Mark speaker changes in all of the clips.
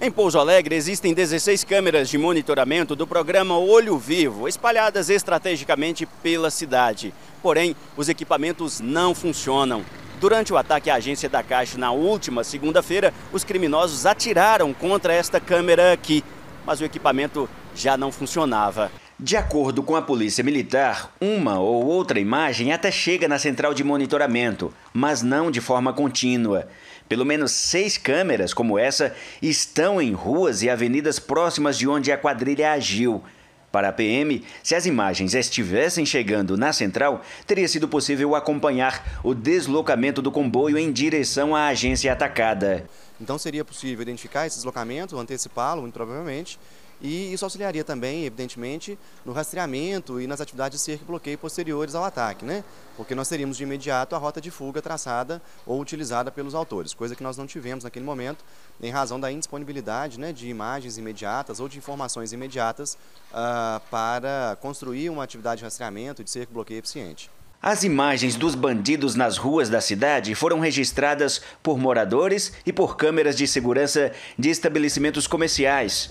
Speaker 1: Em Pouso Alegre existem 16 câmeras de monitoramento do programa Olho Vivo, espalhadas estrategicamente pela cidade. Porém, os equipamentos não funcionam. Durante o ataque à agência da Caixa na última segunda-feira, os criminosos atiraram contra esta câmera aqui, mas o equipamento já não funcionava. De acordo com a polícia militar, uma ou outra imagem até chega na central de monitoramento, mas não de forma contínua. Pelo menos seis câmeras, como essa, estão em ruas e avenidas próximas de onde a quadrilha agiu. Para a PM, se as imagens estivessem chegando na central, teria sido possível acompanhar o deslocamento do comboio em direção à agência atacada.
Speaker 2: Então seria possível identificar esse deslocamento, antecipá-lo, muito provavelmente, e isso auxiliaria também, evidentemente, no rastreamento e nas atividades de cerco e bloqueio posteriores ao ataque, né? Porque nós teríamos de imediato a rota de fuga traçada ou utilizada pelos autores, coisa que nós não tivemos naquele momento, em razão da indisponibilidade né, de imagens imediatas ou de informações imediatas uh, para construir uma atividade de rastreamento e de cerco e bloqueio eficiente.
Speaker 1: As imagens dos bandidos nas ruas da cidade foram registradas por moradores e por câmeras de segurança de estabelecimentos comerciais.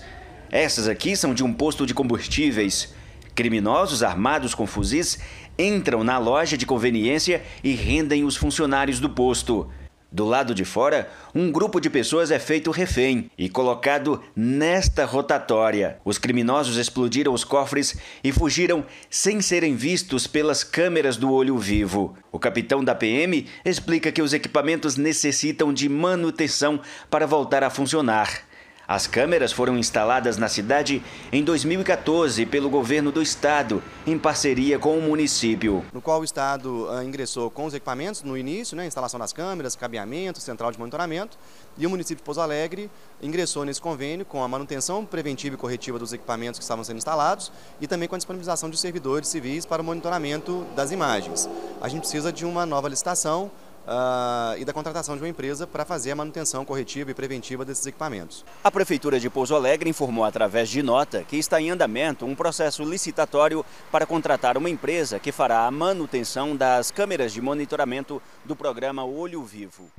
Speaker 1: Essas aqui são de um posto de combustíveis. Criminosos armados com fuzis entram na loja de conveniência e rendem os funcionários do posto. Do lado de fora, um grupo de pessoas é feito refém e colocado nesta rotatória. Os criminosos explodiram os cofres e fugiram sem serem vistos pelas câmeras do olho vivo. O capitão da PM explica que os equipamentos necessitam de manutenção para voltar a funcionar. As câmeras foram instaladas na cidade em 2014 pelo governo do estado, em parceria com o município.
Speaker 2: No qual o estado ah, ingressou com os equipamentos no início, né, instalação das câmeras, cabeamento, central de monitoramento, e o município de Pouso Alegre ingressou nesse convênio com a manutenção preventiva e corretiva dos equipamentos que estavam sendo instalados e também com a disponibilização de servidores civis para o monitoramento das imagens. A gente precisa de uma nova licitação uh, e da contratação de uma empresa para fazer a manutenção corretiva e preventiva desses equipamentos. A Prefeitura de Pouso Alegre informou através de nota que está em andamento um processo licitatório
Speaker 1: para contratar uma empresa que fará a manutenção das câmeras de monitoramento do programa Olho Vivo.